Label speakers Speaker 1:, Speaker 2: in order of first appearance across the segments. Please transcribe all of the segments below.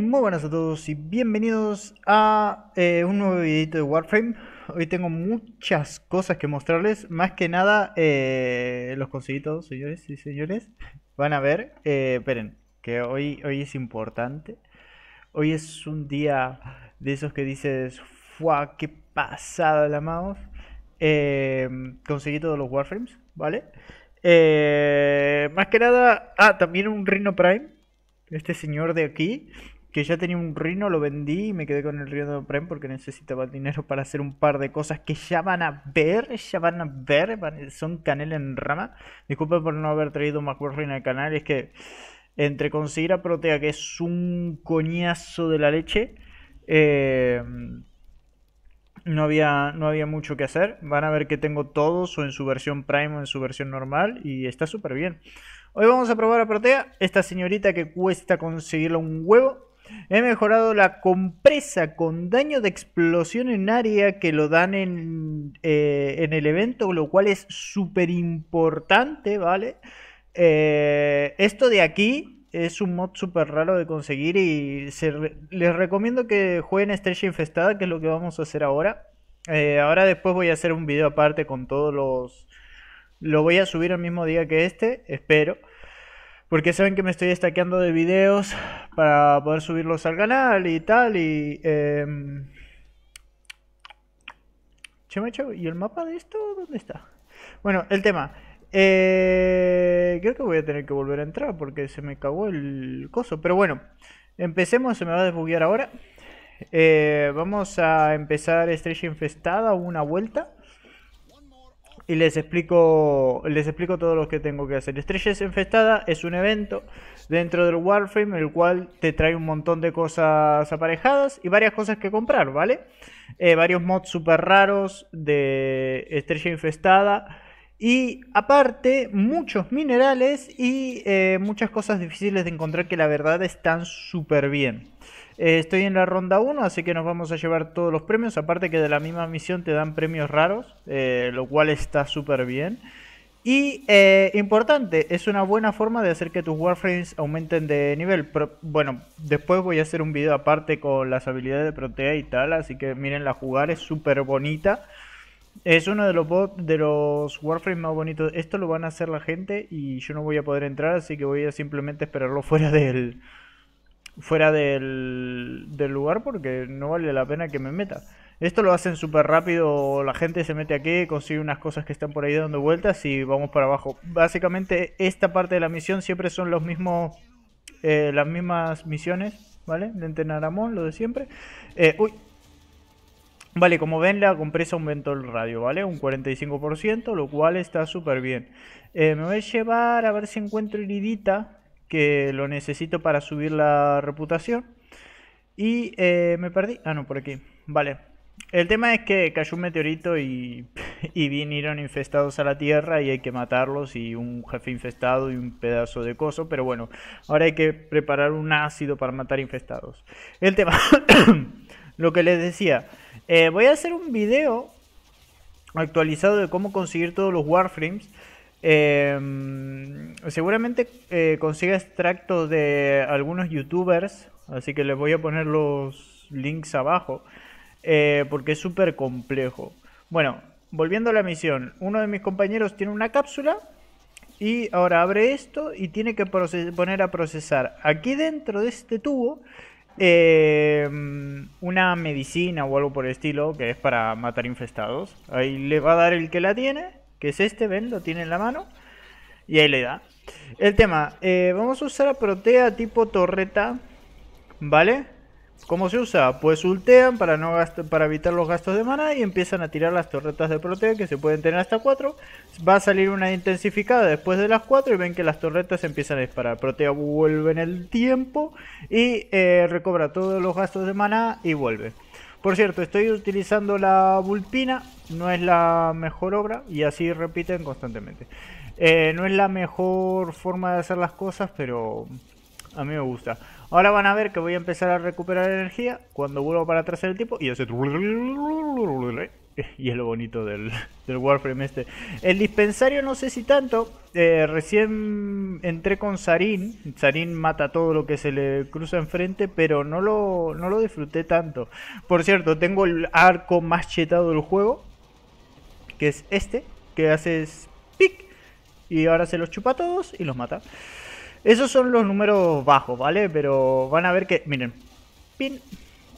Speaker 1: Muy buenas a todos y bienvenidos a eh, un nuevo videito de Warframe Hoy tengo muchas cosas que mostrarles, más que nada eh, los conseguí todos señores y señores Van a ver, eh, esperen, que hoy, hoy es importante Hoy es un día de esos que dices, ¡fua! ¡Qué pasada la mouse! Em, conseguí todos los Warframes, ¿vale? más que nada, ah, también un Rhino Prime este señor de aquí que ya tenía un rino, lo vendí y me quedé con el rino de Prem porque necesitaba dinero para hacer un par de cosas que ya van a ver, ya van a ver, son canela en rama. disculpe por no haber traído más Rino al canal, es que entre conseguir a Protea, que es un coñazo de la leche, eh, no, había, no había mucho que hacer. Van a ver que tengo todos o en su versión Prime o en su versión normal y está súper bien. Hoy vamos a probar a Protea, esta señorita que cuesta conseguirle un huevo He mejorado la compresa con daño de explosión en área que lo dan en, eh, en el evento, lo cual es súper importante, ¿vale? Eh, esto de aquí es un mod súper raro de conseguir y les recomiendo que jueguen Estrella Infestada, que es lo que vamos a hacer ahora. Eh, ahora después voy a hacer un video aparte con todos los... Lo voy a subir al mismo día que este, espero. Porque saben que me estoy destaqueando de videos para poder subirlos al canal y tal. Y. Em, ¿y el mapa de esto dónde está? Bueno, el tema. Eh, creo que voy a tener que volver a entrar porque se me cagó el coso. Pero bueno, empecemos. Se me va a desbuguear ahora. Eh, vamos a empezar Estrella Infestada una vuelta y les explico, les explico todo lo que tengo que hacer. Estrella Infestada es un evento dentro del Warframe, el cual te trae un montón de cosas aparejadas y varias cosas que comprar, ¿vale? Eh, varios mods super raros de Estrella Infestada. Y aparte, muchos minerales y eh, muchas cosas difíciles de encontrar que la verdad están súper bien. Eh, estoy en la ronda 1, así que nos vamos a llevar todos los premios. Aparte que de la misma misión te dan premios raros, eh, lo cual está súper bien. Y eh, importante, es una buena forma de hacer que tus Warframes aumenten de nivel. bueno, después voy a hacer un video aparte con las habilidades de Protea y tal, así que miren la jugar, es súper bonita. Es uno de los, de los Warframes más bonitos. Esto lo van a hacer la gente y yo no voy a poder entrar, así que voy a simplemente esperarlo fuera del fuera del, lugar porque no vale la pena que me meta. Esto lo hacen súper rápido, la gente se mete aquí, consigue unas cosas que están por ahí dando vueltas y vamos para abajo. Básicamente esta parte de la misión siempre son los mismos, eh, las mismas misiones, ¿vale? De Entenaramón, lo de siempre. Eh, uy. Vale, como ven la compresa aumentó el radio, ¿vale? Un 45%, lo cual está súper bien. Eh, me voy a llevar a ver si encuentro heridita que lo necesito para subir la reputación. Y eh, me perdí. Ah, no, por aquí. Vale. El tema es que cayó un meteorito y, y vinieron infestados a la Tierra y hay que matarlos y un jefe infestado y un pedazo de coso. Pero bueno, ahora hay que preparar un ácido para matar infestados. El tema, lo que les decía, eh, voy a hacer un video actualizado de cómo conseguir todos los warframes. Em, seguramente eh, consiga extractos de algunos youtubers, así que les voy a poner los links abajo, eh, porque es súper complejo. Bueno, volviendo a la misión, uno de mis compañeros tiene una cápsula y ahora abre esto y tiene que poner a procesar aquí dentro de este tubo em, una medicina o algo por el estilo que es para matar infestados. Ahí le va a dar el que la tiene que es este, ven, lo tiene en la mano. Y ahí le da. El tema, eh, vamos a usar a Protea tipo torreta, ¿vale? ¿Cómo se usa? Pues ultean para, no para evitar los gastos de mana y empiezan a tirar las torretas de Protea que se pueden tener hasta 4. Va a salir una intensificada después de las 4 y ven que las torretas empiezan a disparar. Protea vuelve en el tiempo y eh, recobra todos los gastos de mana y vuelve. Por cierto, estoy utilizando la Vulpina, no es la mejor obra y así repiten constantemente. Eh, no es la mejor forma de hacer las cosas, pero a mí me gusta. Ahora van a ver que voy a empezar a recuperar energía cuando vuelvo para atrás el tipo y hace... y es lo bonito del, Warframe este. El dispensario no sé si tanto. Eh, recién entré con Sarin. Sarin mata todo lo que se le cruza enfrente, pero no lo, no lo disfruté tanto. Por cierto, tengo el arco más chetado del juego, que es este, que haces pic y ahora se los chupa a todos y los mata. Esos son los números bajos, ¿vale? Pero van a ver que, miren, pin,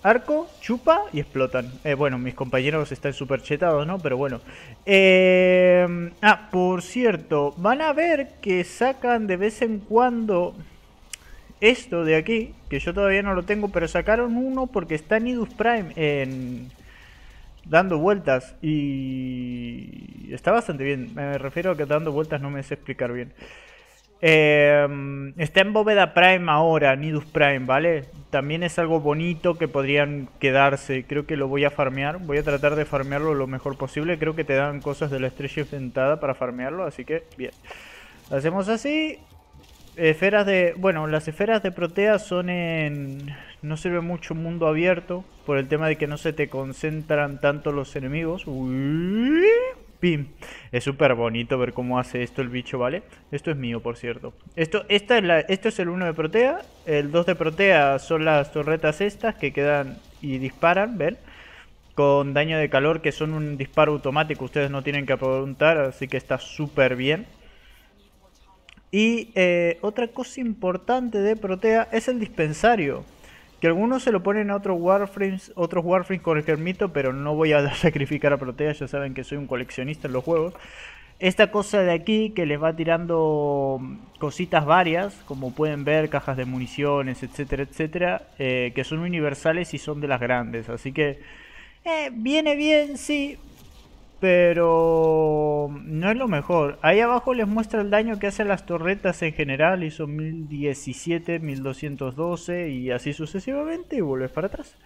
Speaker 1: arco, chupa y explotan. Eh, bueno, mis compañeros están súper chetados, ¿no? Pero bueno. Eh, ah, por cierto, van a ver que sacan de vez en cuando esto de aquí, que yo todavía no lo tengo, pero sacaron uno porque está en Idus Prime en... dando vueltas y está bastante bien. Me refiero a que dando vueltas no me sé explicar bien. Em, está en bóveda Prime ahora, Nidus Prime, ¿vale? También es algo bonito que podrían quedarse. Creo que lo voy a farmear. Voy a tratar de farmearlo lo mejor posible. Creo que te dan cosas de la estrella enfrentada para farmearlo, así que bien. Hacemos así. Esferas de... Bueno, las esferas de Protea son en... No sirve mucho mundo abierto. Por el tema de que no se te concentran tanto los enemigos. Uy, es súper bonito ver cómo hace esto el bicho, ¿vale? Esto es mío, por cierto. Esto, esta es esto es el 1 de Protea. El 2 de Protea son las torretas estas que quedan y disparan, ¿ven? Con daño de calor, que son un disparo automático. Ustedes no tienen que apuntar, así que está súper bien. Y eh, otra cosa importante de Protea es el dispensario. Que algunos se lo ponen a otros Warframes, otros Warframes con el Germito, pero no voy a sacrificar a Protea, ya saben que soy un coleccionista en los juegos. Esta cosa de aquí que les va tirando mm, cositas varias, como pueden ver, cajas de municiones, etcétera, etcétera, eh, que son universales y son de las grandes. Así que eh, viene bien, sí, pero no es lo mejor. Ahí abajo les muestra el daño que hacen las torretas en general, hizo 1017, 1212 y así sucesivamente y vuelves para atrás.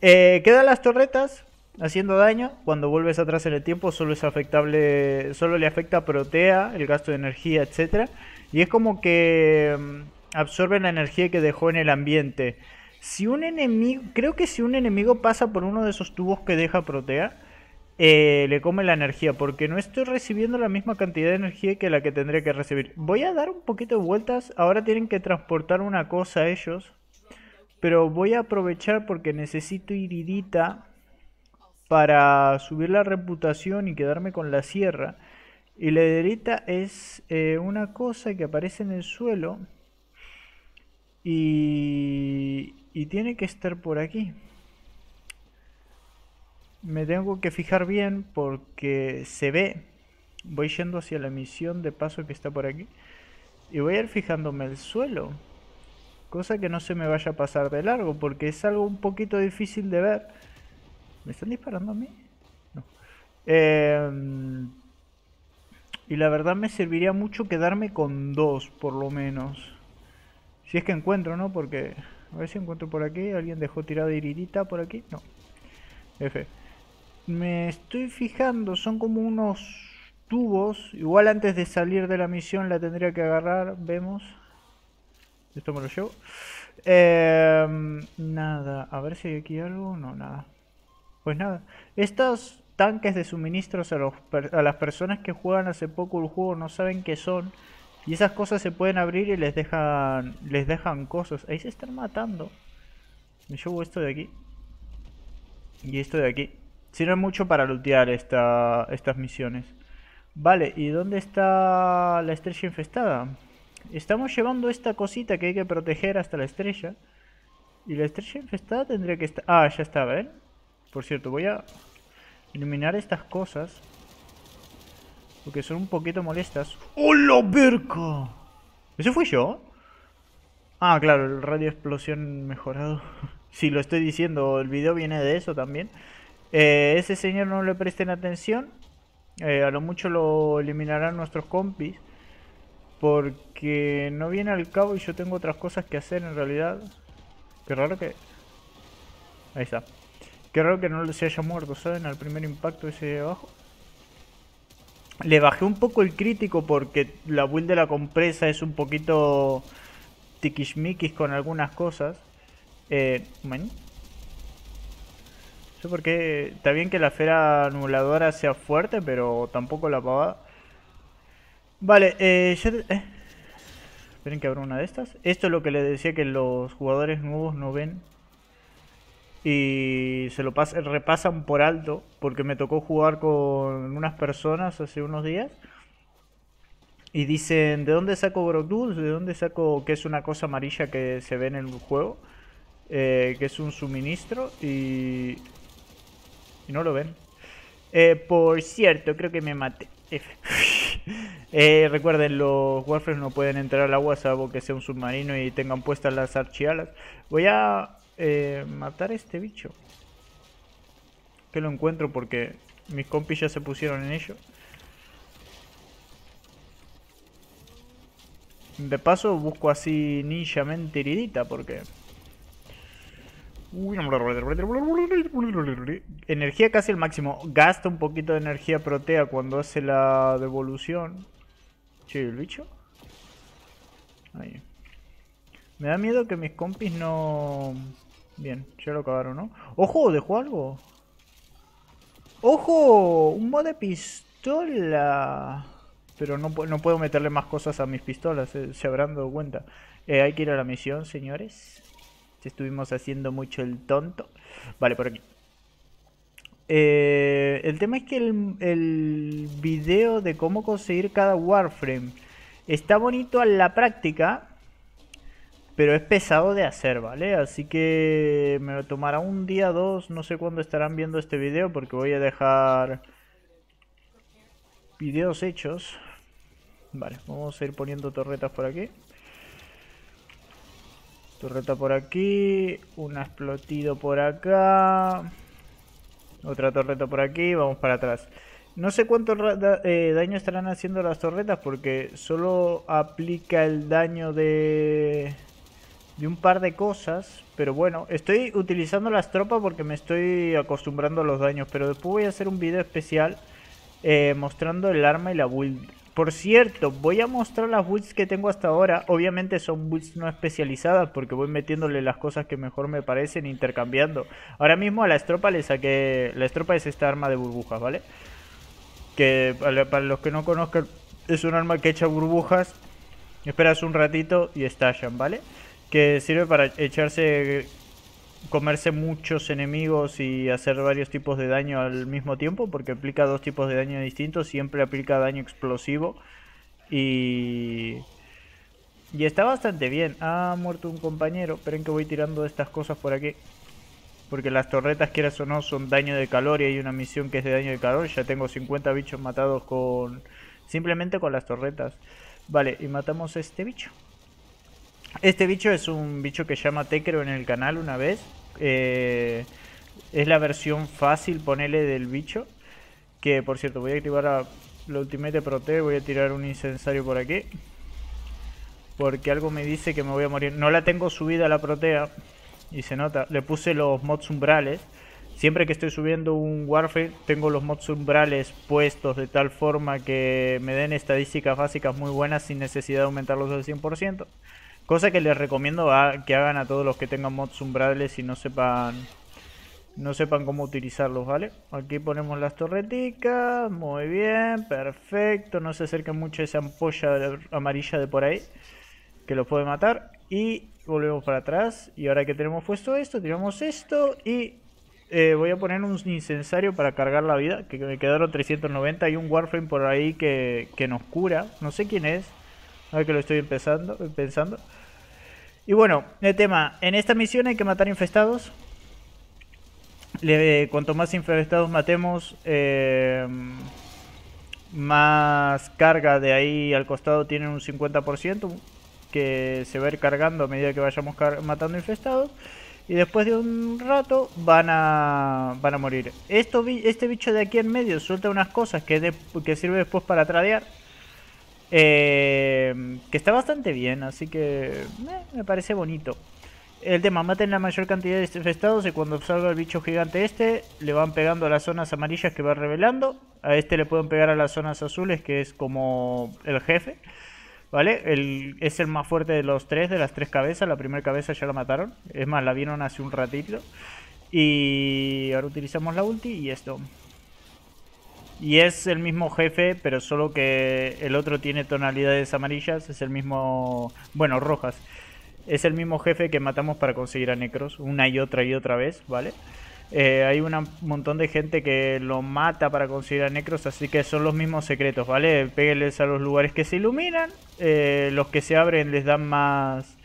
Speaker 1: Eh, quedan las torretas haciendo daño, cuando vuelves atrás en el tiempo solo es afectable, solo le afecta Protea, el gasto de energía, etc. Y es como que mm, absorben la energía que dejó en el ambiente. Si un enemigo, creo que si un enemigo pasa por uno de esos tubos que deja Protea, eh, le come la energía porque no estoy recibiendo la misma cantidad de energía que la que tendría que recibir. Voy a dar un poquito de vueltas. Ahora tienen que transportar una cosa a ellos. Pero voy a aprovechar porque necesito iridita para subir la reputación y quedarme con la sierra. Y la iridita es eh, una cosa que aparece en el suelo. y tiene que estar por aquí me tengo que fijar bien porque se ve. Voy yendo hacia la misión de paso que está por aquí. Y voy a ir fijándome el suelo. Cosa que no se me vaya a pasar de largo porque es algo un poquito difícil de ver. ¿Me están disparando a mí? No. Em, y la verdad me serviría mucho quedarme con dos por lo menos. Si es que encuentro, ¿no? Porque... A ver si encuentro por aquí. ¿Alguien dejó tirada iridita por aquí? No. F me estoy fijando, son como unos tubos. Igual antes de salir de la misión la tendría que agarrar, vemos. Esto me lo llevo. Em, nada, a ver si hay aquí algo. No, nada. Pues nada. Estos tanques de suministros a, las personas que juegan hace poco el juego no saben qué son. Y esas cosas se pueden abrir y les dejan, les dejan cosas. Ahí se están matando. Me llevo esto de aquí. Y esto de aquí. Sirve mucho para lootear esta, estas misiones. Vale, ¿y dónde está la estrella infestada? Estamos llevando esta cosita que hay que proteger hasta la estrella. Y la estrella infestada tendría que estar... Ah, ya está, ¿eh? Por cierto, voy a eliminar estas cosas. Porque son un poquito molestas. ¡Hola, verga! ¿Ese fui yo? Ah, claro, el radio explosión mejorado. si lo estoy diciendo, el video viene de eso también. Eh, ese señor no le presten atención. Eh, a lo mucho lo eliminarán nuestros compis. Porque no viene al cabo y yo tengo otras cosas que hacer en realidad. Qué raro que... Ahí está. Qué raro que no se haya muerto, ¿saben? Al primer impacto ese de abajo. Le bajé un poco el crítico porque la build de la compresa es un poquito tiquismiquis con algunas cosas. Eh, sé por qué. Está bien que la esfera anuladora sea fuerte, pero tampoco la pavada. Vale, eh, eh. Esperen que abro una de estas. Esto es lo que les decía que los jugadores nuevos no ven. Y se lo repasan por alto. Porque me tocó jugar con unas personas hace unos días. Y dicen, ¿de dónde saco Grogdul? ¿De dónde saco que es una cosa amarilla que se ve en el juego? Eh, que es un suministro y y no lo ven. Eh, por cierto, creo que me maté. Eh, recuerden, los Warframes no pueden entrar al agua salvo que sea un submarino y tengan puestas las archialas. Voy a eh, matar a este bicho. Que lo encuentro porque mis compis ya se pusieron en ello. De paso busco así ninjamente heridita porque... Energía casi el máximo. Gasta un poquito de energía protea cuando hace la devolución. Che, el bicho. Ahí. Me da miedo que mis compis no... Bien, ya lo acabaron, ¿no? ¡Ojo! ¿Dejó algo? ¡Ojo! Un mod de pistola. Pero no, puedo meterle más cosas a mis pistolas, eh, se habrán dado cuenta. Eh, hay que ir a la misión, señores. Este, estuvimos haciendo mucho el tonto. Vale, por aquí. Eh, el tema es que el, el, video de cómo conseguir cada warframe está bonito a la práctica, pero es pesado de hacer, ¿vale? Así que me tomará un día, dos, no sé cuándo estarán viendo este video porque voy a dejar videos hechos. Vale, vamos a ir poniendo torretas por aquí. Torreta por aquí, una explotido por acá, otra torreta por aquí, vamos para atrás. No sé cuánto eh, daño estarán haciendo las torretas porque solo aplica el daño de, un par de cosas. Pero bueno, estoy utilizando las tropas porque me estoy acostumbrando a los daños. Pero después voy a hacer un video especial eh, mostrando el arma y la build por cierto, voy a mostrar las builds que tengo hasta ahora. Obviamente son builds no especializadas porque voy metiéndole las cosas que mejor me parecen intercambiando. Ahora mismo a la estropa le saqué... La estropa es esta arma de burbujas, ¿vale? Que para los que no conozcan es un arma que echa burbujas. Esperas un ratito y estallan, ¿vale? Que sirve para echarse comerse muchos enemigos y hacer varios tipos de daño al mismo tiempo, porque aplica dos tipos de daño distintos, siempre aplica daño explosivo y... Y está bastante bien. Ha muerto un compañero. Esperen que voy tirando estas cosas por aquí. Porque las torretas, quieras o no, son daño de calor. Y hay una misión que es de daño de calor. Ya tengo 50 bichos matados con... Simplemente con las torretas. Vale, y matamos este bicho. Este bicho es un bicho que llama Tekero en el canal una vez. Eh, es la versión fácil, ponele, del bicho. Que, por cierto, voy a activar a la Ultimate Proteo. Voy a tirar un incensario por aquí. Porque algo me dice que me voy a morir. No la tengo subida la protea. ¿ah? Y se nota. Le puse los mods umbrales. Siempre que estoy subiendo un Warfare, tengo los mods umbrales puestos de tal forma que me den estadísticas básicas muy buenas sin necesidad de aumentarlos al 100%. Cosa que les recomiendo que hagan a todos los que tengan mods umbrales y no sepan no sepan cómo utilizarlos, ¿vale? Aquí ponemos las torreticas, muy bien, perfecto, no se acerca mucho esa ampolla amarilla de por ahí, que los puede matar, y volvemos para atrás, y ahora que tenemos puesto esto, tiramos esto, y eh, voy a poner un incensario para cargar la vida, que me quedaron 390, Hay un Warframe por ahí que, que nos cura, no sé quién es, ahora que lo estoy empezando, pensando, y bueno, el tema, en esta misión hay que matar infestados. cuanto más infestados matemos, em, más carga de ahí al costado tienen un 50% que se va a ir cargando a medida que vayamos matando infestados. Y después de un rato van a, van a morir. Esto, este bicho de aquí en medio suelta unas cosas que, que sirve después para tradear. Eh, que está bastante bien, así que eh, me parece bonito. El tema, maten la mayor cantidad de infestados y cuando salga el bicho gigante este, le van pegando a las zonas amarillas que va revelando. A este le pueden pegar a las zonas azules, que es como el jefe. ¿Vale? es el más fuerte de los tres, de las tres cabezas. La primera cabeza ya la mataron. Es más, la vieron hace un ratito. Y ahora utilizamos la ulti y esto. Y es el mismo jefe, pero solo que el otro tiene tonalidades amarillas, es el mismo, bueno, rojas. Es el mismo jefe que matamos para conseguir a Necros, una y otra y otra vez, ¿vale? Eh, hay un montón de gente que lo mata para conseguir a Necros, así que son los mismos secretos, ¿vale? Péguenles a los lugares que se iluminan, eh, los que se abren les dan más...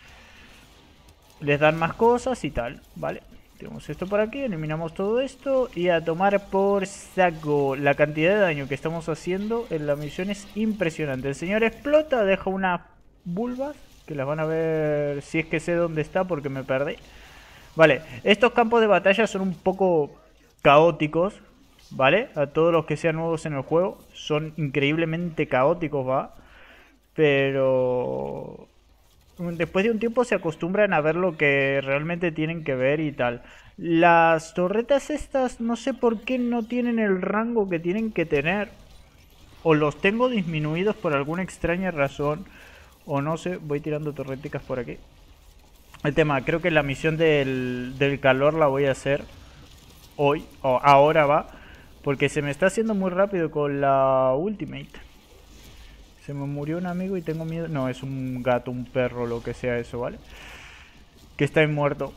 Speaker 1: Les dan más cosas y tal, ¿vale? Tenemos esto por aquí, eliminamos todo esto y a tomar por saco. La cantidad de daño que estamos haciendo en la misión es impresionante. El señor explota, deja unas bulbas que las van a ver si es que sé dónde está porque me perdí. Vale, estos campos de batalla son un poco caóticos, ¿vale? A todos los que sean nuevos en el juego son increíblemente caóticos, ¿va? Pero después de un tiempo se acostumbran a ver lo que realmente tienen que ver y tal. Las torretas estas no sé por qué no tienen el rango que tienen que tener. O los tengo disminuidos por alguna extraña razón. O no sé, voy tirando torreticas por aquí. El tema, creo que la misión del, del calor la voy a hacer hoy. O ahora va. Porque se me está haciendo muy rápido con la ultimate. Se me murió un amigo y tengo miedo. No, es un gato, un perro, lo que sea eso, ¿vale? Que está muerto.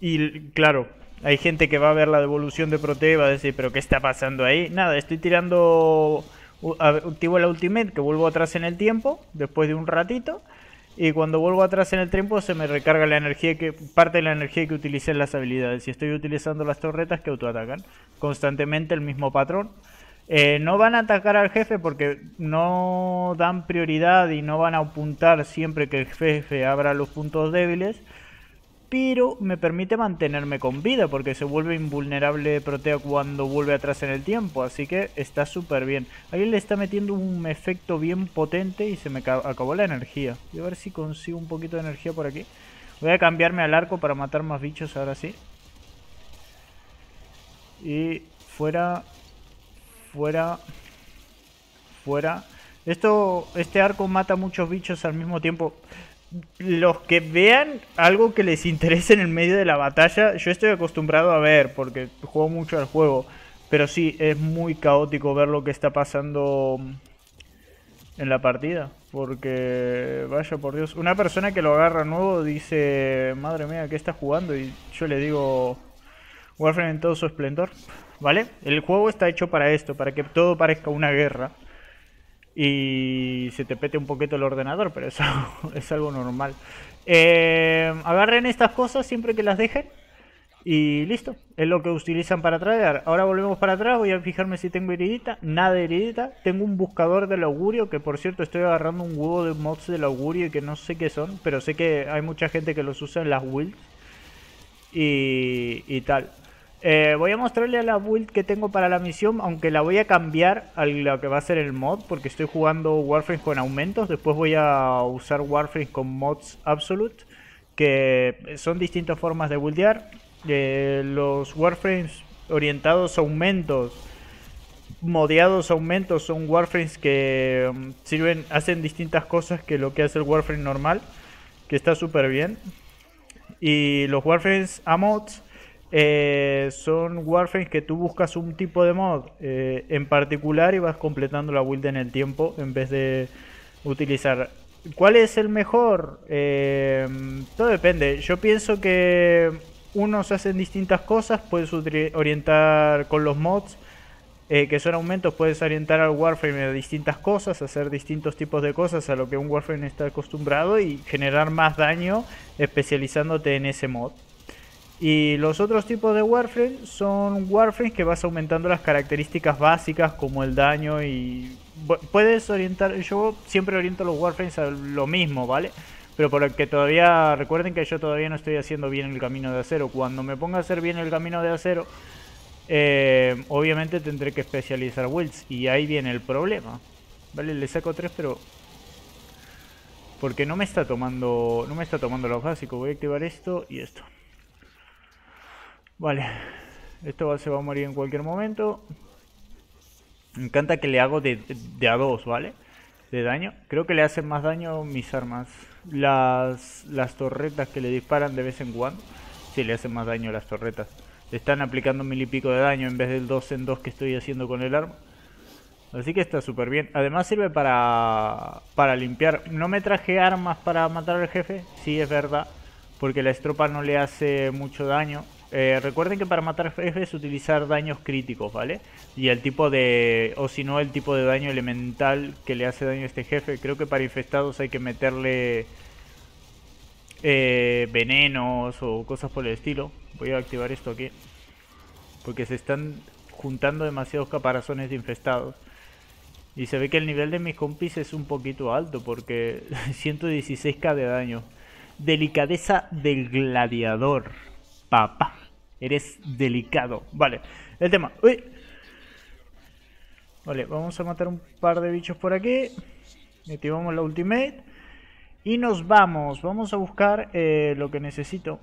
Speaker 1: Y claro, hay gente que va a ver la devolución de Proteo y va a decir, pero ¿qué está pasando ahí? Nada, estoy tirando... Activo la ultimate, que vuelvo atrás en el tiempo, después de un ratito y cuando vuelvo atrás en el tiempo se me recarga la energía que parte de la energía que utilicé en las habilidades y estoy utilizando las torretas que autoatacan constantemente el mismo patrón eh, no van a atacar al jefe porque no dan prioridad y no van a apuntar siempre que el jefe abra los puntos débiles pero me permite mantenerme con vida porque se vuelve invulnerable Protea cuando vuelve atrás en el tiempo, así que está súper bien. Ahí le está metiendo un efecto bien potente y se me acabó la energía. Voy a ver si consigo un poquito de energía por aquí. Voy a cambiarme al arco para matar más bichos ahora sí. Y fuera, fuera, fuera. Esto, este arco mata muchos bichos al mismo tiempo los que vean algo que les interese en el medio de la batalla, yo estoy acostumbrado a ver, porque juego mucho al juego, pero sí, es muy caótico ver lo que está pasando en la partida. Porque, vaya por Dios, una persona que lo agarra nuevo dice, madre mía, ¿qué está jugando? Y yo le digo, Warframe en todo su esplendor, ¿vale? El juego está hecho para esto, para que todo parezca una guerra y se te pete un poquito el ordenador, pero eso es algo normal. Eh, agarren estas cosas siempre que las dejen y listo, es lo que utilizan para traer. Ahora volvemos para atrás, voy a fijarme si tengo heridita, nada de heridita. Tengo un buscador del augurio, que por cierto estoy agarrando un huevo de mods del augurio y que no sé qué son, pero sé que hay mucha gente que los usa en las wilds y, y tal. Eh, voy a mostrarle a la build que tengo para la misión, aunque la voy a cambiar a lo que va a ser el mod, porque estoy jugando Warframes con aumentos, después voy a usar Warframes con mods absolute, que son distintas formas de buildear. Eh, los Warframes orientados a aumentos, modeados aumentos, son Warframes que mm, sirven, hacen distintas cosas que lo que hace el Warframe normal, que está súper bien. Y los Warframes a mods eh, son Warframes que tú buscas un tipo de mod eh, en particular y vas completando la build en el tiempo en vez de utilizar. ¿Cuál es el mejor? Eh, todo depende. Yo pienso que unos hacen distintas cosas. Puedes orientar con los mods, que son aumentos, puedes orientar al Warframe a distintas cosas, hacer distintos tipos de cosas a lo que un Warframe está acostumbrado y generar más daño especializándote en ese mod. Y los otros tipos de Warframes son Warframes que vas aumentando las características básicas como el daño y... Puedes orientar, yo siempre oriento los Warframes a lo mismo, ¿vale? Pero el que todavía, recuerden que yo todavía no estoy haciendo bien el camino de acero. Cuando me ponga a hacer bien el camino de acero, eh, obviamente tendré que especializar Wills. Y ahí viene el problema. Vale, le saco tres, pero... Porque no me está tomando. No me está tomando lo básico. Voy a activar esto y esto. Vale, esto se va a morir en cualquier momento. Me encanta que le hago de, a dos, ¿vale? De daño. Creo que le hacen más daño mis armas. Las, torretas que le disparan de vez en cuando. Sí, le hacen más daño las torretas. Le están aplicando mil y pico de daño en vez del 2 en 2 que estoy haciendo con el arma. Así que está súper bien. Además sirve para, para limpiar. No me traje armas para matar al jefe. Sí, es verdad. Porque la estropa no le hace mucho daño. Eh, recuerden que para matar jefes utilizar daños críticos, ¿vale? Y el tipo de... o si no, el tipo de daño elemental que le hace daño a este jefe. Creo que para infestados hay que meterle... Eh, venenos o cosas por el estilo. Voy a activar esto aquí. Porque se están juntando demasiados caparazones de infestados. Y se ve que el nivel de mis compis es un poquito alto porque 116k de daño. Delicadeza del gladiador, papá. Eres delicado. Vale, el tema. Uy. Vale, vamos a matar un par de bichos por aquí. Activamos la ultimate. Y nos vamos. Vamos a buscar eh, lo que necesito.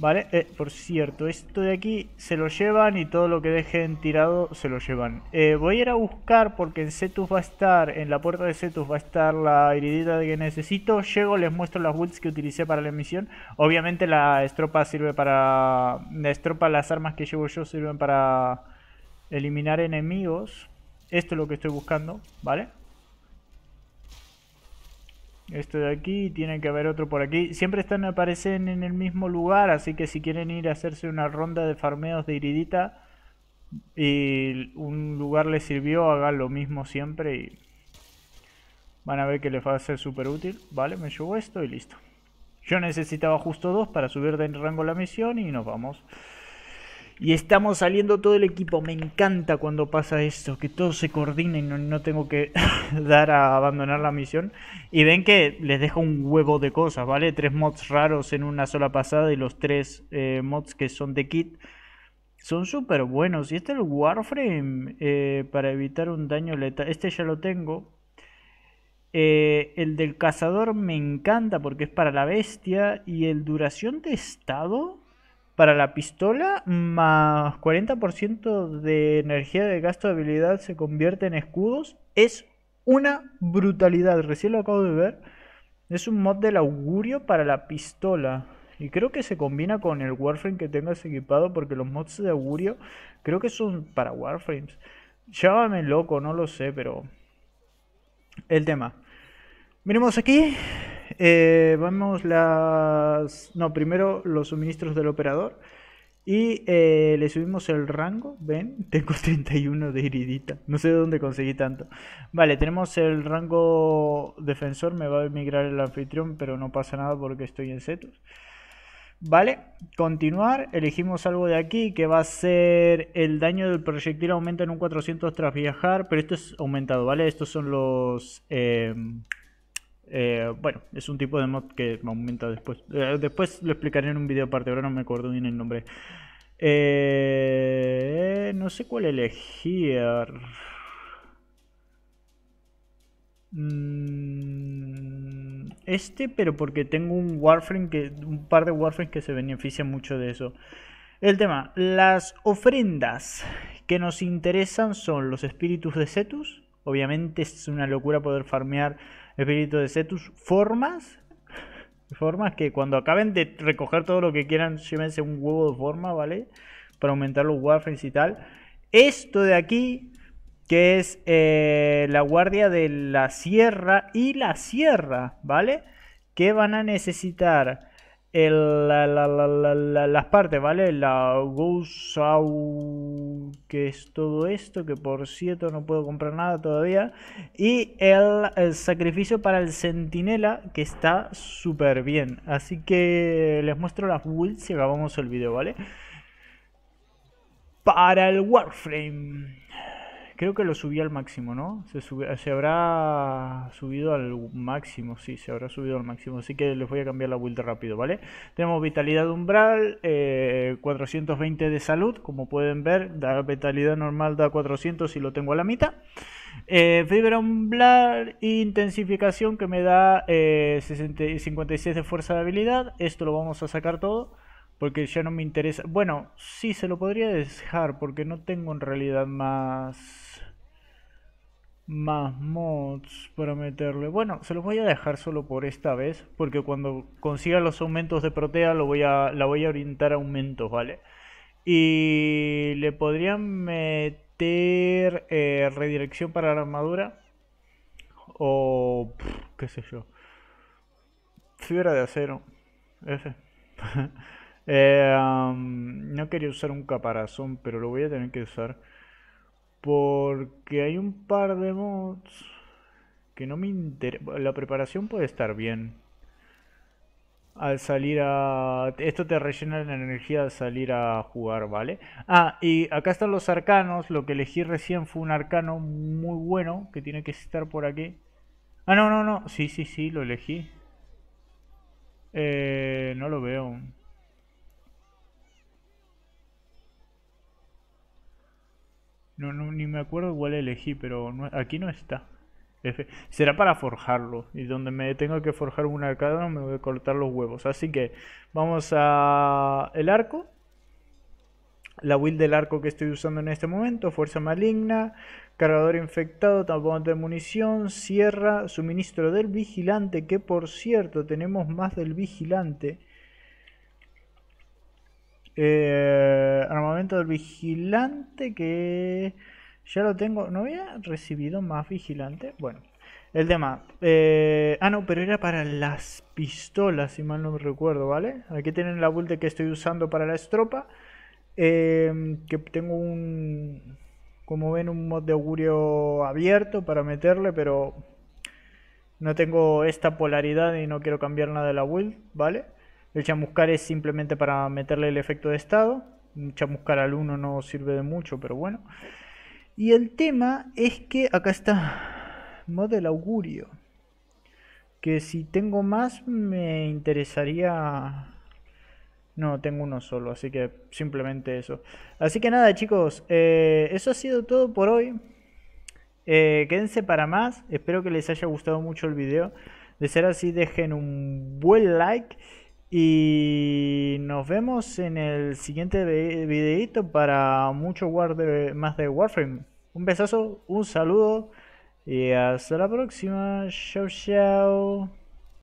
Speaker 1: Vale, eh, por cierto, esto de aquí se lo llevan y todo lo que dejen tirado se lo llevan. Eh, voy a ir a buscar porque en Cetus va a estar, en la puerta de Cetus va a estar la de que necesito. Llego, les muestro las builds que utilicé para la misión. Obviamente la estropa sirve para... La estropa, las armas que llevo yo sirven para eliminar enemigos. Esto es lo que estoy buscando, ¿vale? Esto de aquí, tiene que haber otro por aquí. Siempre están aparecen en el mismo lugar, así que si quieren ir a hacerse una ronda de farmeos de iridita y un lugar les sirvió, hagan lo mismo siempre y van a ver que les va a ser súper útil. Vale, me llevo esto y listo. Yo necesitaba justo dos para subir de rango la misión y nos vamos y estamos saliendo todo el equipo. Me encanta cuando pasa esto, que todo se coordina y no, tengo que dar a abandonar la misión. Y ven que les dejo un huevo de cosas, ¿vale? Tres mods raros en una sola pasada y los tres eh, mods que son de kit son súper buenos. Y este el Warframe eh, para evitar un daño letal. Este ya lo tengo. Eh, el del cazador me encanta porque es para la bestia. Y el duración de estado para la pistola, más 40% de energía de gasto de habilidad se convierte en escudos. Es una brutalidad, recién lo acabo de ver. Es un mod del augurio para la pistola. Y creo que se combina con el Warframe que tengas equipado porque los mods de augurio creo que son para Warframes. Llámame loco, no lo sé, pero... El tema. Miremos aquí. Eh, vamos las... No, primero los suministros del operador. Y eh, le subimos el rango. Ven, tengo 31 de iridita. No sé de dónde conseguí tanto. Vale, tenemos el rango defensor. Me va a emigrar el anfitrión, pero no pasa nada porque estoy en setos. Vale, continuar. Elegimos algo de aquí que va a ser el daño del proyectil aumenta en un 400 tras viajar. Pero esto es aumentado, ¿vale? Estos son los... Eh, eh, bueno, es un tipo de mod que aumenta después. Eh, después lo explicaré en un video aparte, ahora no me acuerdo bien el nombre. Eh, no sé cuál elegir. Mm, este, pero porque tengo un Warframe que. un par de Warframes que se benefician mucho de eso. El tema, las ofrendas que nos interesan son los espíritus de Cetus. Obviamente es una locura poder farmear espíritu de Cetus, formas. Formas que cuando acaben de recoger todo lo que quieran, llévense un huevo de forma, ¿vale? Para aumentar los warframes y tal. Esto de aquí, que es eh, la guardia de la sierra y la sierra, ¿vale? Que van a necesitar las partes, ¿vale? La Gusau, que es todo esto, que por cierto no puedo comprar nada todavía. Y el, sacrificio para el centinela, que está súper bien. Así que les muestro las builds y acabamos el video, ¿vale? Para el Warframe. Creo que lo subí al máximo, ¿no? Se, habrá subido al máximo, sí, se habrá subido al máximo. Así que les voy a cambiar la build rápido, ¿vale? Tenemos vitalidad umbral, 420 eh, de salud, como pueden ver. La vitalidad normal da 400 si lo tengo a la mitad. Eh, fibra umbral intensificación que me da 56 eh, de fuerza de habilidad. Esto lo vamos a sacar todo porque ya no me interesa. Bueno, sí, se lo podría dejar porque no tengo en realidad más más mods para meterle. Bueno, se los voy a dejar solo por esta vez porque cuando consiga los aumentos de protea lo voy a la voy a orientar a aumentos, ¿vale? Y le podrían meter eh, redirección para la armadura o qué sé yo. Fibra de acero. Ese. Eh, no quería usar un caparazón, pero lo voy a tener que usar. Porque hay un par de mods que no me interesa. La preparación puede estar bien. Al salir a... Esto te rellena la energía al salir a jugar, ¿vale? Ah, y acá están los arcanos. Lo que elegí recién fue un arcano muy bueno que tiene que estar por aquí. Ah, no, no, no. Sí, sí, sí, lo elegí. Eh, no lo veo. No, no, ni me acuerdo cuál elegí, pero aquí no está. Será para forjarlo. Y donde me tengo que forjar un uno me voy a cortar los huevos. Así que vamos a el arco. La build del arco que estoy usando en este momento. Fuerza maligna. Cargador infectado. Tampón de munición. Sierra. Suministro del vigilante. Que por cierto tenemos más del vigilante. Eh, armamento del vigilante que ya lo tengo. ¿No había recibido más vigilante? Bueno, el tema. Eh, ah, no, pero era para las pistolas, si mal no me recuerdo, ¿vale? Aquí tienen la build que estoy usando para la estropa. Eh, que tengo un... Como ven, un mod de augurio abierto para meterle, pero... No tengo esta polaridad y no quiero cambiar nada de la build, ¿vale? El chamuscar es simplemente para meterle el efecto de estado. Un chamuscar al 1 no sirve de mucho, pero bueno. Y el tema es que acá está mod del augurio. Que si tengo más me interesaría... No, tengo uno solo, así que simplemente eso. Así que nada chicos, eh, eso ha sido todo por hoy. Eh, quédense para más, espero que les haya gustado mucho el video. De ser así, dejen un buen like y nos vemos en el siguiente videito para mucho más de Warframe. Un besazo, un saludo y hasta la próxima. Chao, chao.